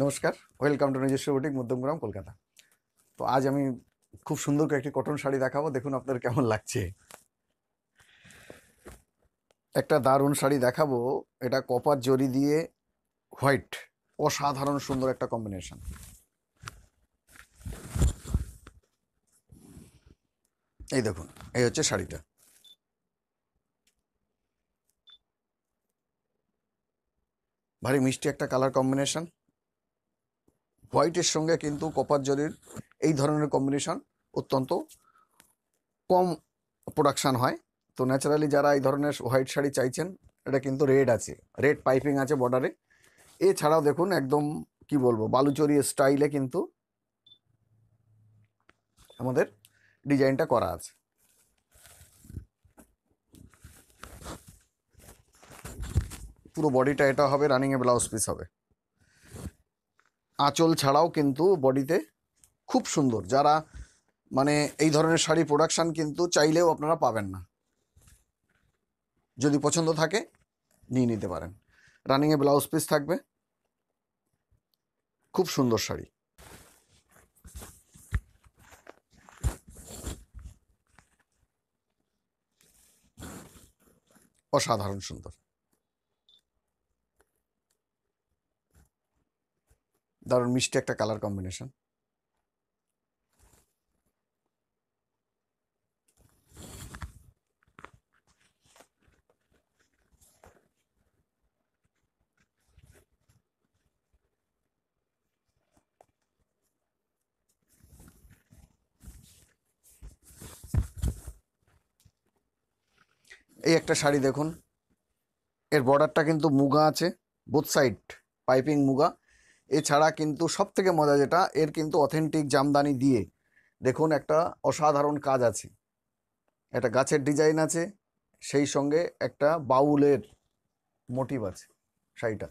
নমস্কার welcome to Nijaswa boutique Madhyamgram Kolkata তো আজ আমি খুব সুন্দর কয়েকটি কটন শাড়ি দেখাবো দেখুন আপনার কেমন লাগছে একটা দারুণ শাড়ি দেখাবো এটা কপার জরি দিয়ে হোয়াইট অসাধারণ সুন্দর একটা কম্বিনেশন এই দেখুন এই হচ্ছে শাড়িটা ভারী মিষ্টি একটা কালার কম্বিনেশন হোয়াইটের সঙ্গে কিন্তু কপার জলের এই ধরনের কম্বিনেশন অত্যন্ত কম প্রোডাকশান হয় তো ন্যাচারালি যারা এই ধরনের হোয়াইট শাড়ি চাইছেন এটা কিন্তু রেড আছে রেড পাইপিং আছে বর্ডারে এছাড়াও দেখুন একদম কি বলবো বালুচরি স্টাইলে কিন্তু আমাদের ডিজাইনটা করা আছে পুরো বডিটা এটা হবে রানিংয়ে ব্লাউজ পিস হবে আঁচল ছাড়াও কিন্তু বডিতে খুব সুন্দর যারা মানে এই ধরনের শাড়ি প্রোডাকশান কিন্তু চাইলেও আপনারা পাবেন না যদি পছন্দ থাকে নিয়ে নিতে পারেন রানিংয়ে ব্লাউজ পিস থাকবে খুব সুন্দর শাড়ি অসাধারণ সুন্দর দারুণ মিষ্টি একটা কালার কম্বিনেশন এই একটা শাড়ি দেখুন এর বর্ডারটা কিন্তু মুগা আছে বোথ সাইড পাইপিং মুগা এছাড়া কিন্তু সবথেকে মজা যেটা এর কিন্তু অথেন্টিক জামদানি দিয়ে দেখুন একটা অসাধারণ কাজ আছে একটা গাছের ডিজাইন আছে সেই সঙ্গে একটা বাউলের মোটিভ আছে শাড়িটা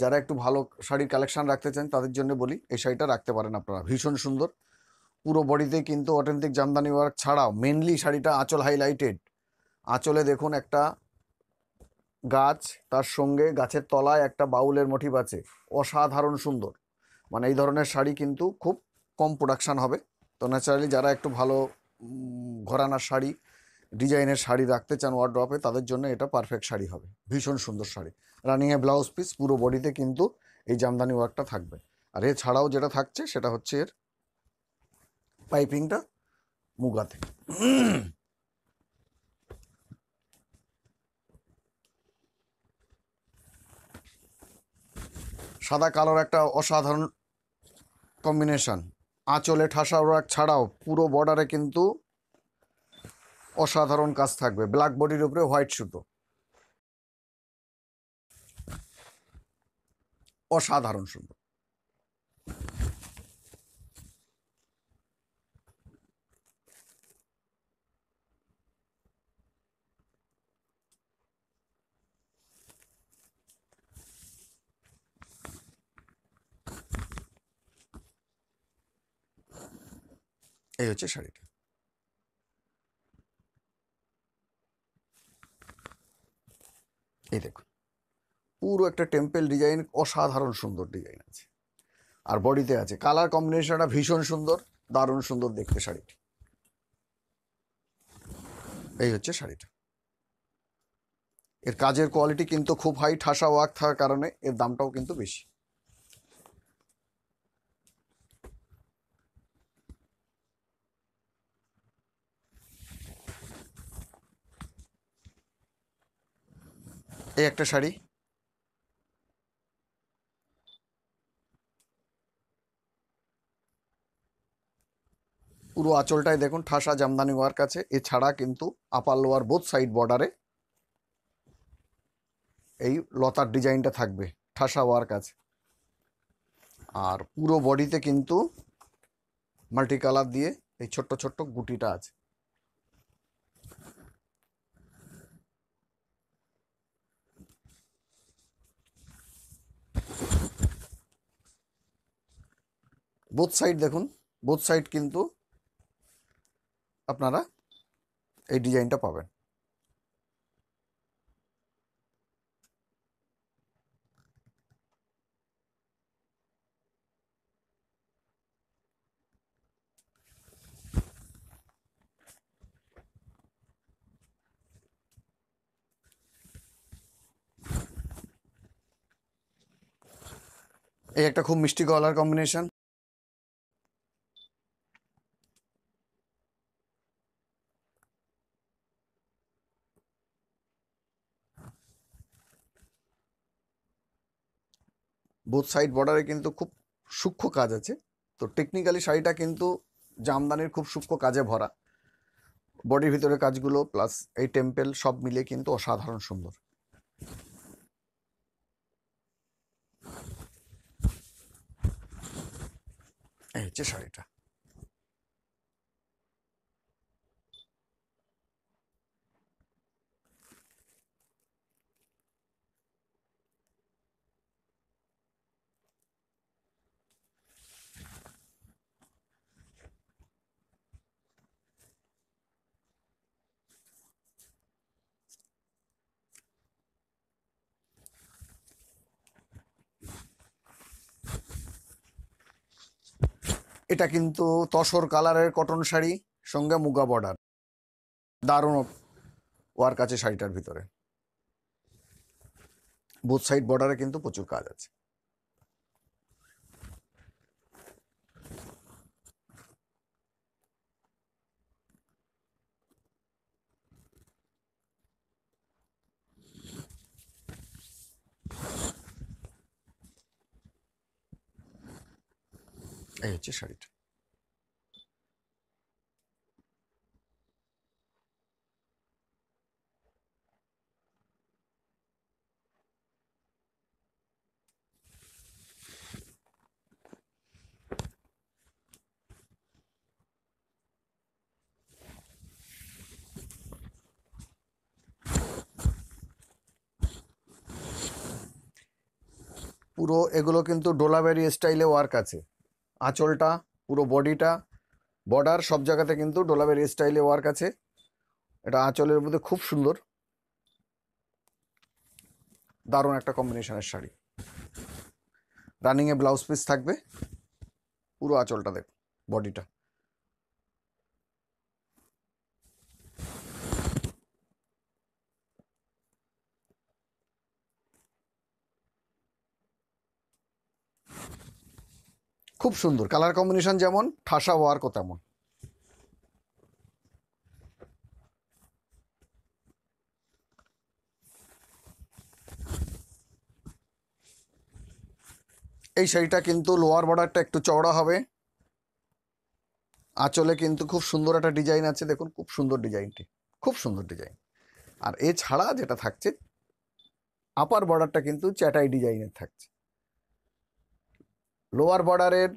যারা একটু ভালো শাড়ির কালেকশান রাখতে চান তাদের জন্য বলি এই শাড়িটা রাখতে পারেন আপনারা ভীষণ সুন্দর পুরো বডিতে কিন্তু অথেন্টিক জামদানি ওয়ার্ক ছাড়াও মেনলি শাড়িটা আঁচল হাইলাইটেড আঁচলে দেখুন একটা গাছ তার সঙ্গে গাছের তলায় একটা বাউলের মোটিভ আছে অসাধারণ সুন্দর মানে এই ধরনের শাড়ি কিন্তু খুব কম প্রোডাকশান হবে তো ন্যাচারালি যারা একটু ভালো ঘরানার শাড়ি ডিজাইনের শাড়ি রাখতে চান ওয়ার্ড্রপে তাদের জন্য এটা পারফেক্ট শাড়ি হবে ভীষণ সুন্দর শাড়ি রানিংয়ে ব্লাউজ পিস পুরো বডিতে কিন্তু এই জামদানি ওয়ার্কটা থাকবে আর এছাড়াও যেটা থাকছে সেটা হচ্ছে এর পাইপিংটা মুগাতে সাদা কালোর একটা অসাধারণ কম্বিনেশান আঁচলে ঠাসা ওরাক ছাড়াও পুরো বর্ডারে কিন্তু অসাধারণ কাজ থাকবে ব্ল্যাক বডির উপরে হোয়াইট সুতো অসাধারণ সুন্দর এই হচ্ছে শাড়িটা এই দেখুন পুরো একটা টেম্পেল ডিজাইন অসাধারণ সুন্দর ডিজাইন আছে আর বডিতে আছে কালার কম্বিনেশনটা ভীষণ সুন্দর দারুণ সুন্দর দেখতে শাড়িটি এই হচ্ছে শাড়িটা এর কাজের কোয়ালিটি কিন্তু খুব হাই ঠাসা ওয়াক থাকার কারণে এর দামটাও কিন্তু বেশি এই একটা শাড়ি পুরো আঁচলটায় দেখুন ঠাসা জামদানি ওয়ার্ক আছে এছাড়া কিন্তু আপার লোয়ার বোথ সাইড বর্ডারে এই লতার ডিজাইনটা থাকবে ঠাসা ওয়ার্ক আছে আর পুরো বডিতে কিন্তু মাল্টি কালার দিয়ে এই ছোট্ট ছোট্ট গুটিটা আছে বোথ সাইড দেখুন বোথ সাইড কিন্তু আপনারা এই ডিজাইনটা পাবেন এই একটা খুব মিষ্টি কলার কম্বিনেশন বোথ সাইড বর্ডারে কিন্তু খুব সূক্ষ্ম কাজ আছে তো টেকনিক্যালি শাড়িটা কিন্তু জামদানির খুব সূক্ষ্ম কাজে ভরা বডির ভিতরে কাজগুলো প্লাস এই টেম্পেল সব মিলে কিন্তু অসাধারণ সুন্দর এই হচ্ছে শাড়িটা এটা কিন্তু তসর কালারের কটন শাড়ি সঙ্গে মুগা বর্ডার দারুণ ওয়ার কাছে শাড়িটার ভিতরে বুথ সাইড বর্ডারে কিন্তু প্রচুর কাজ আছে এই হচ্ছে শাড়িটা পুরো এগুলো কিন্তু ডোলাবেরি স্টাইলে ওয়ার্ক আছে আঁচলটা পুরো বডিটা বর্ডার সব জায়গাতে কিন্তু ডোলাবের স্টাইলে ওয়ার্ক আছে এটা আঁচলের মধ্যে খুব সুন্দর দারুণ একটা কম্বিনেশনের শাড়ি রানিংয়ে ব্লাউজ পিস থাকবে পুরো আঁচলটা দেখ বডিটা খুব সুন্দর কালার কম্বিনেশন যেমন ঠাসা ওয়ার্কও তেমন এই শাড়িটা কিন্তু লোয়ার বর্ডারটা একটু চওড়া হবে আঁচলে কিন্তু খুব সুন্দর একটা ডিজাইন আছে দেখুন খুব সুন্দর ডিজাইনটি খুব সুন্দর ডিজাইন আর এছাড়া যেটা থাকছে আপার বর্ডারটা কিন্তু চ্যাটাই ডিজাইনের থাকছে লোয়ার বর্ডারের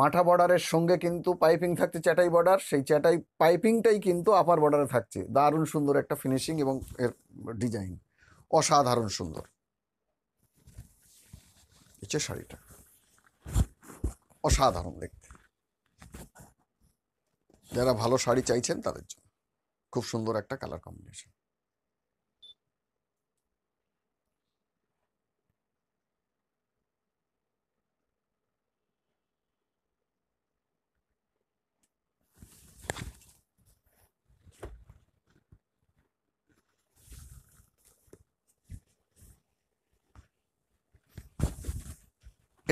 মাঠা বর্ডারের সঙ্গে কিন্তু পাইপিং থাকছে চ্যাটাই বর্ডার সেই চ্যাটাই পাইপিংটাই কিন্তু আপার বর্ডারে থাকছে দারুণ সুন্দর একটা ফিনিশিং এবং এর ডিজাইন অসাধারণ সুন্দর হচ্ছে শাড়িটা অসাধারণ দেখতে যারা ভালো শাড়ি চাইছেন তাদের জন্য খুব সুন্দর একটা কালার কম্বিনেশন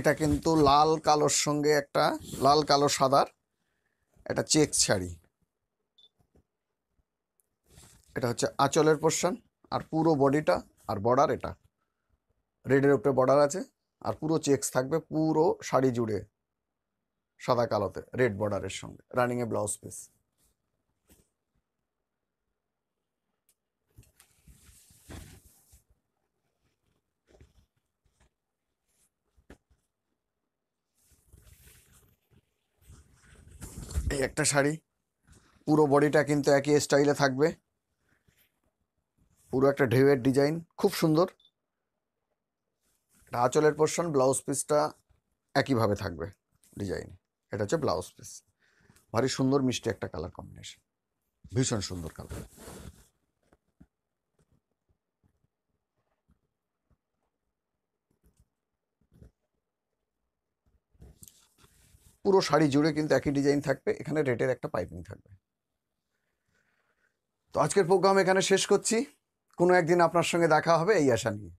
এটা কিন্তু লাল কালোর সঙ্গে একটা লাল কালো সাদার একটা চেক শাড়ি এটা হচ্ছে আঁচলের পোর্শন আর পুরো বডিটা আর বর্ডার এটা রেডের উপরে বর্ডার আছে আর পুরো চেক্স থাকবে পুরো শাড়ি জুড়ে সাদা কালোতে রেড বর্ডারের সঙ্গে রানিংয়ে ব্লাউজ পিস এই একটা শাড়ি পুরো বডিটা কিন্তু একই স্টাইলে থাকবে পুরো একটা ঢেউয়ের ডিজাইন খুব সুন্দর এটা আঁচলের পোর্শন ব্লাউজ পিসটা একইভাবে থাকবে ডিজাইন এটা হচ্ছে ব্লাউজ পিস ভারী সুন্দর মিষ্টি একটা কালার কম্বিনেশন ভীষণ সুন্দর কালার পুরো শাড়ি জুড়ে কিন্তু একই ডিজাইন থাকবে এখানে রেটের একটা পাইপিং থাকবে তো আজকের প্রোগ্রাম এখানে শেষ করছি কোনো একদিন আপনার সঙ্গে দেখা হবে এই আশা নিয়ে